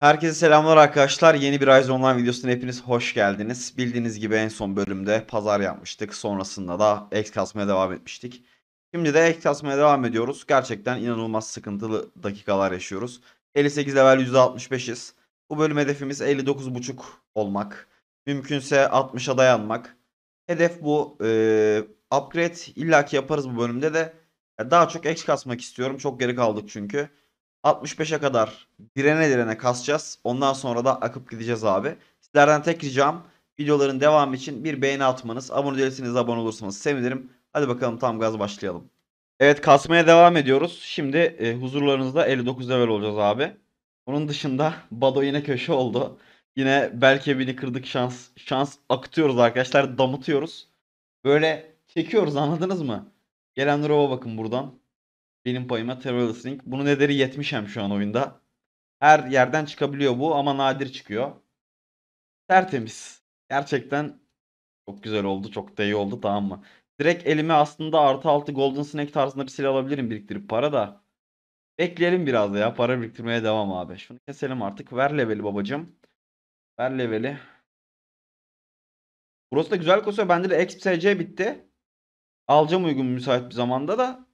Herkese selamlar arkadaşlar. Yeni bir Rise Online videosuna hepiniz hoş geldiniz. Bildiğiniz gibi en son bölümde pazar yapmıştık. Sonrasında da ek kasmaya devam etmiştik. Şimdi de ek kasmaya devam ediyoruz. Gerçekten inanılmaz sıkıntılı dakikalar yaşıyoruz. 58 level %65'iz. Bu bölüm hedefimiz 59.5 olmak. Mümkünse 60'a dayanmak. Hedef bu. Ee, upgrade illaki yaparız bu bölümde de. Daha çok ek kasmak istiyorum. Çok geri kaldık çünkü. 65'e kadar direne direne kasacağız. Ondan sonra da akıp gideceğiz abi. Sizlerden tek ricam videoların devamı için bir beğeni atmanız. Abone değilseniz abone olursanız sevinirim. Hadi bakalım tam gaz başlayalım. Evet kasmaya devam ediyoruz. Şimdi e, huzurlarınızda 59 level olacağız abi. Onun dışında Bado yine köşe oldu. Yine belki bini kırdık şans. Şans akıtıyoruz arkadaşlar damıtıyoruz. Böyle çekiyoruz anladınız mı? Gelen drop'a bakın buradan. Benim payıma Terrell Sling. Bunun ederi 70 hem şu an oyunda. Her yerden çıkabiliyor bu ama nadir çıkıyor. Tertemiz. Gerçekten çok güzel oldu. Çok da iyi oldu tamam mı? Direkt elime aslında artı altı Golden Snake tarzında bir silah alabilirim biriktirip para da. Bekleyelim biraz da ya. Para biriktirmeye devam abi. Şunu keselim artık. Ver leveli babacım. Ver leveli. Burası da güzel kosa. Bende de XPSC bitti. Alacağım uygun müsait bir zamanda da.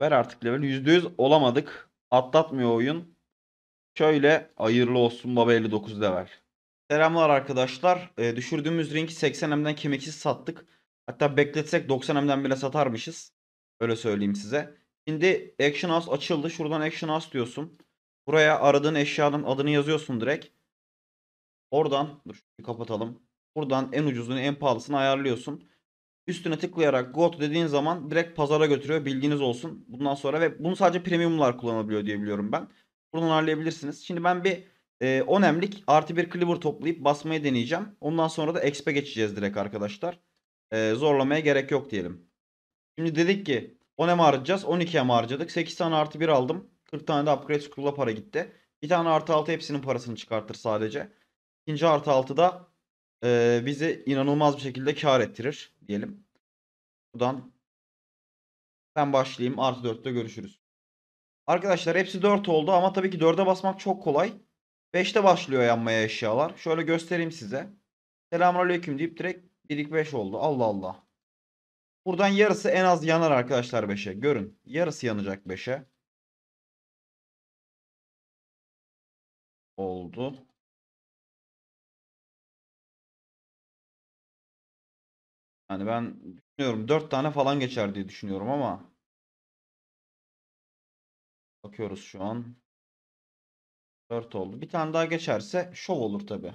Ver artık level. %100 olamadık. Atlatmıyor oyun. Şöyle hayırlı olsun baba 59 level. Selamlar arkadaşlar. E, düşürdüğümüz ringi 80M'den kemiksiz sattık. Hatta bekletsek 90M'den bile satarmışız. Öyle söyleyeyim size. Şimdi Action House açıldı. Şuradan Action House diyorsun. Buraya aradığın eşyanın adını yazıyorsun direkt. Oradan dur kapatalım. Buradan en ucuzunu en pahalısını ayarlıyorsun. Üstüne tıklayarak go to dediğin zaman direkt pazara götürüyor. Bilginiz olsun. Bundan sonra ve bunu sadece premiumlar kullanabiliyor diye biliyorum ben. Buradan ayarlayabilirsiniz. Şimdi ben bir e, 10 emlik artı bir cleaver toplayıp basmayı deneyeceğim. Ondan sonra da exp'e geçeceğiz direkt arkadaşlar. E, zorlamaya gerek yok diyelim. Şimdi dedik ki 10 em harcayacağız. 12 em harcadık. 8 tane artı bir aldım. 40 tane de upgrade scroll'a para gitti. Bir tane artı 6 hepsinin parasını çıkartır sadece. İkinci artı 6 da e, bizi inanılmaz bir şekilde kar ettirir diyelim. Buradan ben başlayayım. Artı 4'te görüşürüz. Arkadaşlar hepsi 4 oldu ama tabii ki 4'e basmak çok kolay. 5'te başlıyor yanmaya eşyalar. Şöyle göstereyim size. Selamünaleyküm deyip direkt 1 5 oldu. Allah Allah. Buradan yarısı en az yanar arkadaşlar 5'e. Görün. Yarısı yanacak 5'e. Oldu. Hani ben düşünüyorum 4 tane falan geçer diye düşünüyorum ama bakıyoruz şu an. 4 oldu. Bir tane daha geçerse şov olur tabi.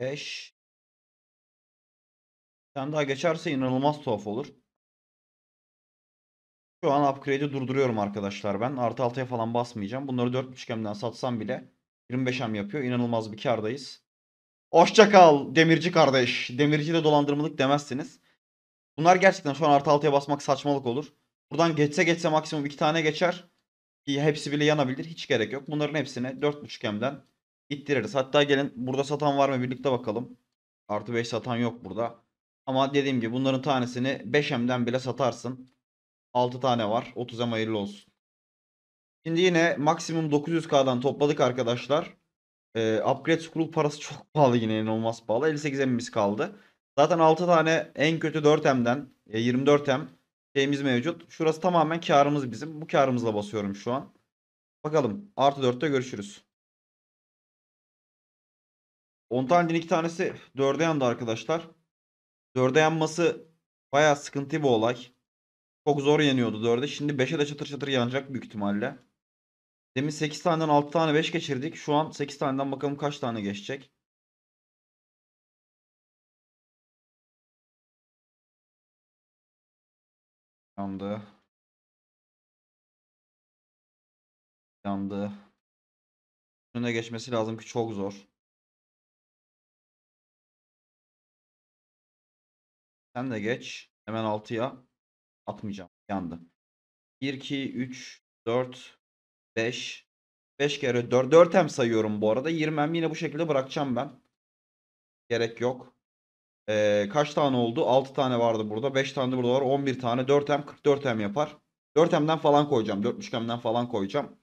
5 Bir tane daha geçerse inanılmaz tuhaf olur. Şu an upgrade'i durduruyorum arkadaşlar ben. Artı altıya falan basmayacağım. Bunları 4.5M'den satsam bile 25M yapıyor. İnanılmaz bir kardayız. Hoşça kal demirci kardeş. Demirci de dolandırmalık demezsiniz. Bunlar gerçekten şu an artı altıya basmak saçmalık olur. Buradan geçse geçse maksimum iki tane geçer. hepsi bile yanabilir. Hiç gerek yok. Bunların hepsini 4.5 hemden ittiririz. Hatta gelin burada satan var mı birlikte bakalım. Artı 5 satan yok burada. Ama dediğim gibi bunların tanesini 5M'den bile satarsın. 6 tane var. 30M hayırlı olsun. Şimdi yine maksimum 900K'dan topladık arkadaşlar. E, upgrade school parası çok pahalı yine inanılmaz pahalı. 58 M'imiz kaldı. Zaten 6 tane en kötü 4M'den e, 24M şeyimiz mevcut. Şurası tamamen karımız bizim. Bu karımızla basıyorum şu an. Bakalım artı 4'te görüşürüz. 10 tane 2 tanesi 4'e yandı arkadaşlar. 4'e yanması bayağı sıkıntı bir olay. Çok zor yeniyordu 4'e. Şimdi 5'e de çatır çatır yanacak büyük ihtimalle. Demin 8 taneden 6 tane 5 geçirdik. Şu an 8 taneden bakalım kaç tane geçecek. Yandı. Yandı. Önüne geçmesi lazım ki çok zor. Sen de geç. Hemen 6'ya atmayacağım. Yandı. 1, 2, 3, 4, 5. 5 kere 4. 4 hem sayıyorum bu arada. 20 yine bu şekilde bırakacağım ben. Gerek yok. Ee, kaç tane oldu? 6 tane vardı burada. 5 tane de burada var. 11 tane. 4 hem 44 hem yapar. 4 hemden falan koyacağım. 4.5 hemden falan koyacağım.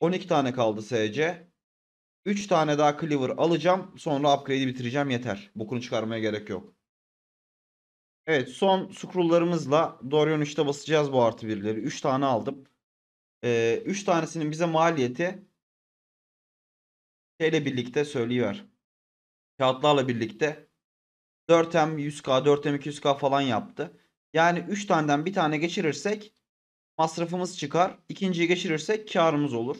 12 tane kaldı SC. 3 tane daha Cleaver alacağım. Sonra upgrade'i bitireceğim yeter. Bokunu çıkarmaya gerek yok. Evet son scrolllarımızla Dorion 3'te basacağız bu artı birileri. 3 tane aldım. Ee, üç tanesinin bize maliyeti şeyle birlikte söyleyiver. Kağıtlarla birlikte 4M 100K, 4M 200K falan yaptı. Yani 3 taneden bir tane geçirirsek masrafımız çıkar. İkinciyi geçirirsek karımız olur.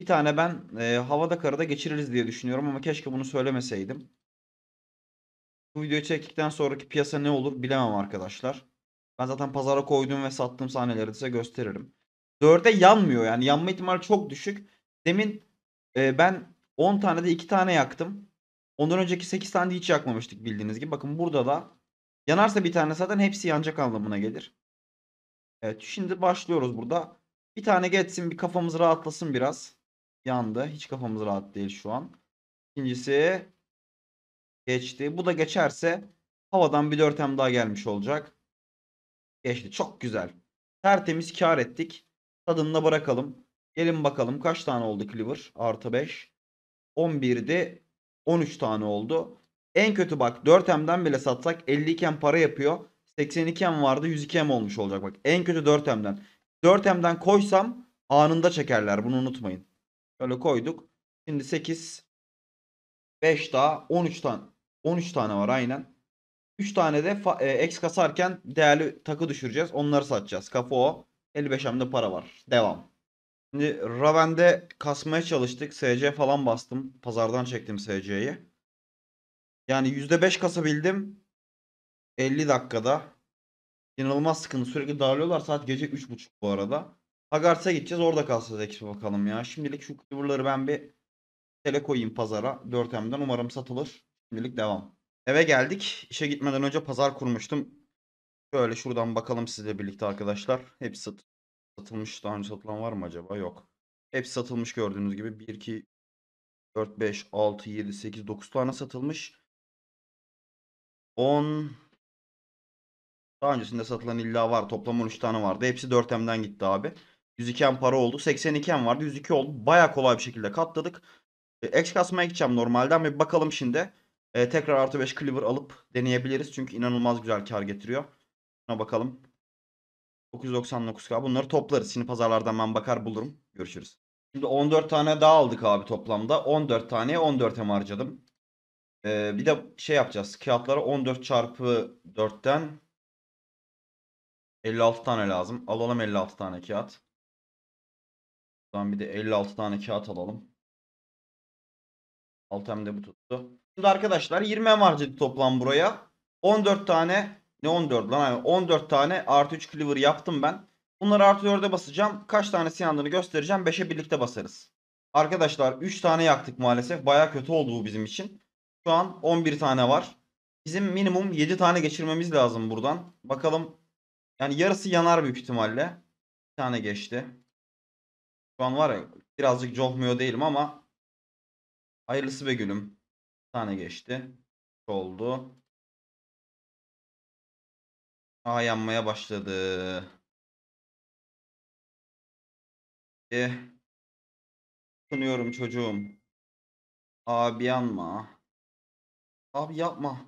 Bir tane ben e, havada karada geçiririz diye düşünüyorum ama keşke bunu söylemeseydim. Bu videoyu çektikten sonraki piyasa ne olur bilemem arkadaşlar. Ben zaten pazara koyduğum ve sattığım sahneleri size gösteririm. 4'e yanmıyor yani yanma ihtimali çok düşük. Demin e, ben 10 tane de 2 tane yaktım. Ondan önceki 8 tane de hiç yakmamıştık bildiğiniz gibi. Bakın burada da yanarsa bir tane zaten hepsi yanacak anlamına gelir. Evet şimdi başlıyoruz burada. Bir tane geçsin bir kafamız rahatlasın biraz. Yandı. Hiç kafamız rahat değil şu an. İkincisi geçti. Bu da geçerse havadan bir dörtem daha gelmiş olacak. Geçti. Çok güzel. Tertemiz kar ettik. Tadında bırakalım. Gelin bakalım kaç tane oldu Cleaver? Artı 5. 11'di. 13 tane oldu. En kötü bak 4M'den bile satsak 50 iken para yapıyor. 82 M vardı 102 M olmuş olacak bak. En kötü 4M'den. 4M'den koysam anında çekerler bunu unutmayın. Böyle koyduk. Şimdi 8 5 daha 13 tane 13 tane var aynen. 3 tane de e, X kasarken değerli takı düşüreceğiz. Onları satacağız. Kafa o. 55M'de para var. Devam. Şimdi Raven'de kasmaya çalıştık. SC falan bastım. Pazardan çektim SC'yi. Yani %5 kasabildim. 50 dakikada. İnanılmaz sıkıntı. Sürekli darlıyorlar. Saat gece 3.30 bu arada. Hagars'a gideceğiz. Orada kalsız ekibi bakalım ya. Şimdilik şu kıvırları ben bir tele koyayım pazara. 4M'den umarım satılır. Şimdilik devam. Eve geldik. İşe gitmeden önce pazar kurmuştum. Şöyle şuradan bakalım sizle birlikte arkadaşlar. Hepsi sat satılmış. Daha önce satılan var mı acaba? Yok. Hepsi satılmış gördüğünüz gibi. 1, 2, 4, 5, 6, 7, 8, 9 tane satılmış. 10 daha öncesinde satılan illa var. Toplam 13 tane vardı. Hepsi 4M'den gitti abi. 102M para oldu. 82M vardı. 102 oldu. Baya kolay bir şekilde katladık. E, X kasmaya gideceğim normalden bir bakalım şimdi. E, tekrar artı 5 cleaver alıp deneyebiliriz. Çünkü inanılmaz güzel kar getiriyor. Buna bakalım. 999k. Bunları toplarız. Şimdi pazarlardan ben bakar bulurum. Görüşürüz. Şimdi 14 tane daha aldık abi toplamda. 14 tane 14 hem harcadım. Ee, bir de şey yapacağız. Kağıtlara 14 çarpı 4'ten 56 tane lazım. Alalım 56 tane kağıt. Buradan bir de 56 tane kağıt alalım. 6 hem de bu tuttu. Şimdi arkadaşlar 20 hem harcadık toplam buraya. 14 tane ne 14 lan? Yani 14 tane artı 3 cleaver yaptım ben. Bunları artı 4'e basacağım. Kaç tanesi yandığını göstereceğim. 5'e birlikte basarız. Arkadaşlar 3 tane yaktık maalesef. Baya kötü oldu bu bizim için. Şu an 11 tane var. Bizim minimum 7 tane geçirmemiz lazım buradan. Bakalım. Yani yarısı yanar büyük ihtimalle. Bir tane geçti. Şu an var ya birazcık cohmuyor değilim ama hayırlısı be gülüm. Bir tane geçti. Oldu. A yanmaya başladı. Eh. Sunuyorum çocuğum. Abi yanma. Abi yapma.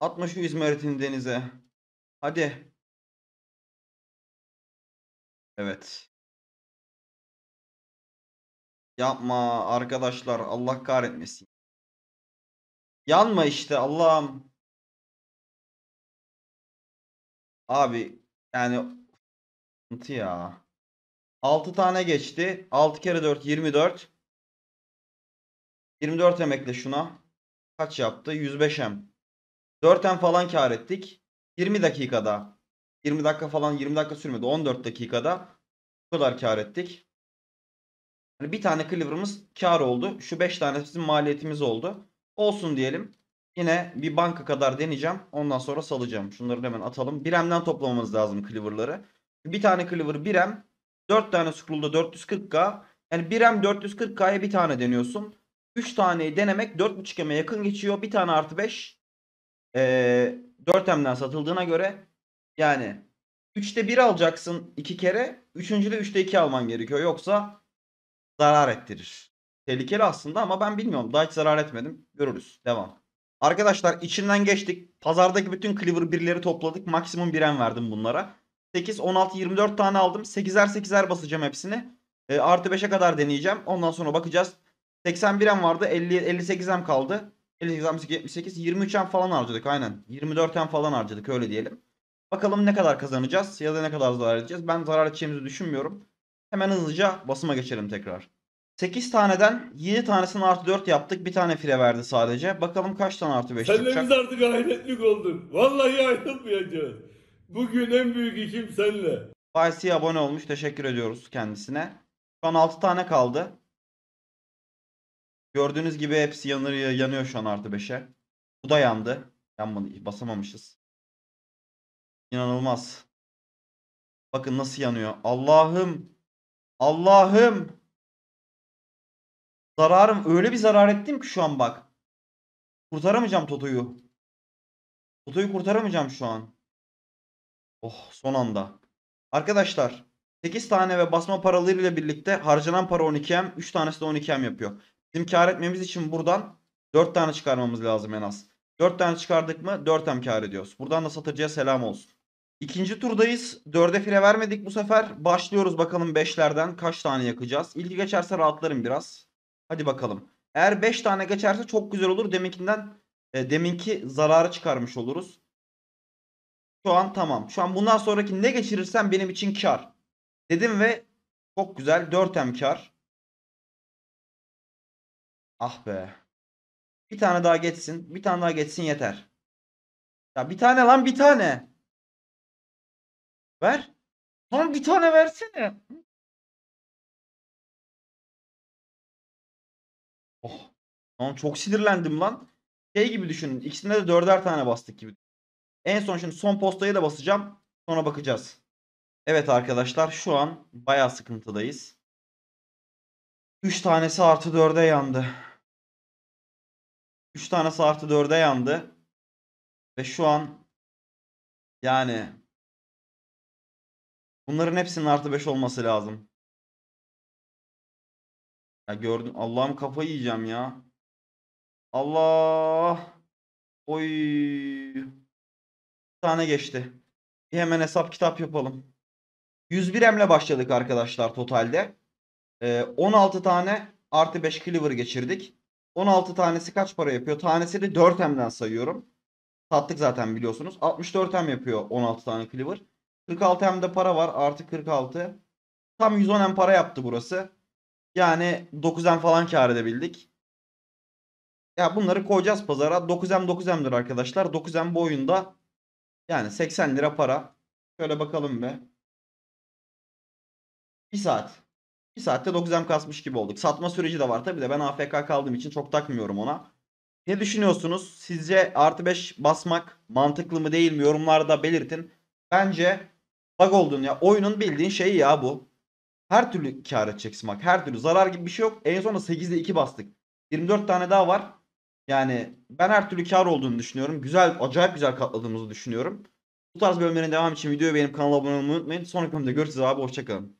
Atma şu izmaritini denize. Hadi. Evet. Yapma arkadaşlar Allah kahretmesin. Yanma işte Allah'ım. Abi yani sıkıntı ya. 6 tane geçti. 6 kere 4 24. 24 emekle şuna. Kaç yaptı? 105M. 4M falan kar ettik. 20 dakikada. 20 dakika falan 20 dakika sürmedi. 14 dakikada bu kadar kar ettik. Yani bir tane cleaver'ımız kar oldu. Şu 5 tane bizim maliyetimiz oldu. Olsun diyelim. Yine bir banka kadar deneyeceğim. Ondan sonra salacağım. Şunları hemen atalım. Birem'den toplamamız lazım cleaver'ları. Bir tane cleaver birem. 4 tane scroll'da 440k. Yani birem 440k'ya bir tane deniyorsun. 3 taneyi denemek 4.5M'e yakın geçiyor. Bir tane artı 5. Ee, 4M'den satıldığına göre yani 3'te 1 alacaksın 2 kere. Üçüncüde de 3'te 2 alman gerekiyor. Yoksa zarar ettirir. Tehlikeli aslında ama ben bilmiyorum. Daha hiç zarar etmedim. Görürüz. Devam. Arkadaşlar içinden geçtik. Pazardaki bütün Cleaver 1'leri topladık. Maksimum 1'en verdim bunlara. 8, 16, 24 tane aldım. 8'er 8'er basacağım hepsini. E, artı 5'e kadar deneyeceğim. Ondan sonra bakacağız. 81'em vardı. 50, 58'em kaldı. 58, 78, 23'em falan harcadık aynen. 24'em falan harcadık öyle diyelim. Bakalım ne kadar kazanacağız ya da ne kadar zarar edeceğiz. Ben zarar edeceğimizi düşünmüyorum. Hemen hızlıca basıma geçelim tekrar. 8 taneden 7 tanesini artı 4 yaptık. Bir tane fire verdi sadece. Bakalım kaç tane artı 5 Senle biz artık ahiretlik oldun. Vallahi ayrılmayacağız. Bugün en büyük işim senle. Baysi'ye abone olmuş. Teşekkür ediyoruz kendisine. Şu an 6 tane kaldı. Gördüğünüz gibi hepsi yanır, yanıyor şu an artı 5'e. Bu da yandı. Yanmadı. Basamamışız. İnanılmaz. Bakın nasıl yanıyor. Allah'ım. Allah'ım. Zararım öyle bir zarar ettim ki şu an bak. Kurtaramayacağım Toto'yu. Toto'yu kurtaramayacağım şu an. Oh son anda. Arkadaşlar 8 tane ve basma paralarıyla birlikte harcanan para 12M 3 tanesi de 12M yapıyor. Bizim kar etmemiz için buradan 4 tane çıkarmamız lazım en az. 4 tane çıkardık mı 4M kar ediyoruz. Buradan da satıcıya selam olsun. İkinci turdayız. 4'e fire vermedik bu sefer. Başlıyoruz bakalım 5'lerden kaç tane yakacağız. İlgi geçerse rahatlarım biraz. Hadi bakalım. Eğer 5 tane geçerse çok güzel olur. Deminkinden e, deminki zararı çıkarmış oluruz. Şu an tamam. Şu an bundan sonraki ne geçirirsem benim için kar. Dedim ve çok güzel 4M kar. Ah be. Bir tane daha geçsin. Bir tane daha geçsin yeter. Ya bir tane lan bir tane. Ver. Lan bir tane versene. Oh. Lan çok sinirlendim lan. Şey gibi düşünün. İkisinde de dörder tane bastık gibi. En son şimdi son postayı da basacağım. Sonra bakacağız. Evet arkadaşlar şu an bayağı sıkıntıdayız. 3 tanesi artı 4'e yandı. 3 tanesi artı 4'e yandı. Ve şu an yani bunların hepsinin artı 5 olması lazım. Ya gördüm. Allah'ım kafayı yiyeceğim ya. Allah. Oy. Bir tane geçti. Bir hemen hesap kitap yapalım. 101 emle başladık arkadaşlar totalde. Ee, 16 tane artı 5 cleaver geçirdik. 16 tanesi kaç para yapıyor? Tanesini 4 emden sayıyorum. Sattık zaten biliyorsunuz. 64 em yapıyor 16 tane cleaver. 46 emde para var artı 46. Tam 110 em para yaptı burası. Yani 9M falan kar edebildik. Ya bunları koyacağız pazara. 9M 9M'dir arkadaşlar. 9M bu oyunda yani 80 lira para. Şöyle bakalım be. Bir saat. Bir saatte 9M kasmış gibi olduk. Satma süreci de var tabi de ben AFK kaldığım için çok takmıyorum ona. Ne düşünüyorsunuz? Sizce artı 5 basmak mantıklı mı değil mi? Yorumlarda belirtin. Bence bug oldun ya. Oyunun bildiğin şeyi ya bu. Her türlü kar edeceksin bak. Her türlü zarar gibi bir şey yok. En sonunda 8'de 2 bastık. 24 tane daha var. Yani ben her türlü kar olduğunu düşünüyorum. Güzel, acayip güzel katladığımızı düşünüyorum. Bu tarz bölümlerin devam için videoyu beğenip kanala abone olmayı unutmayın. Sonraki bölümde görüşürüz abi. Hoşçakalın.